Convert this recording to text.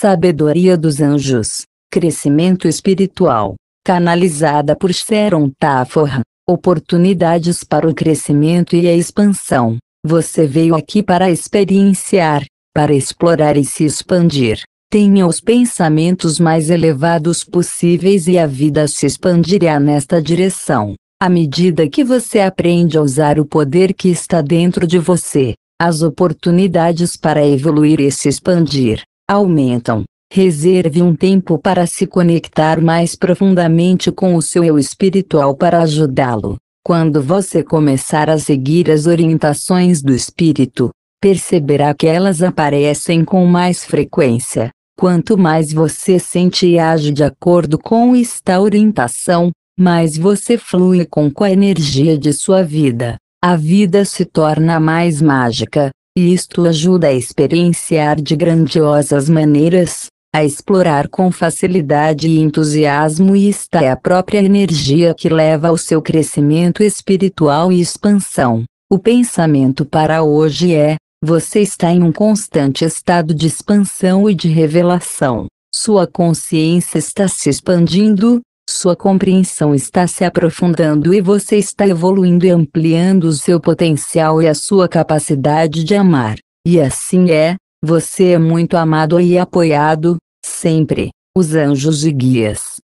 Sabedoria dos Anjos, Crescimento Espiritual, canalizada por Sharon Tafforra, Oportunidades para o Crescimento e a Expansão. Você veio aqui para experienciar, para explorar e se expandir. Tenha os pensamentos mais elevados possíveis e a vida se expandirá nesta direção. À medida que você aprende a usar o poder que está dentro de você, as oportunidades para evoluir e se expandir aumentam. Reserve um tempo para se conectar mais profundamente com o seu eu espiritual para ajudá-lo. Quando você começar a seguir as orientações do espírito, perceberá que elas aparecem com mais frequência. Quanto mais você sente e age de acordo com esta orientação, mais você flui com a energia de sua vida. A vida se torna mais mágica, e isto ajuda a experienciar de grandiosas maneiras, a explorar com facilidade e entusiasmo e está é a própria energia que leva ao seu crescimento espiritual e expansão. O pensamento para hoje é: você está em um constante estado de expansão e de revelação. Sua consciência está se expandindo, sua compreensão está se aprofundando e você está evoluindo e ampliando o seu potencial e a sua capacidade de amar. E assim é, você é muito amado e apoiado, sempre, os anjos e guias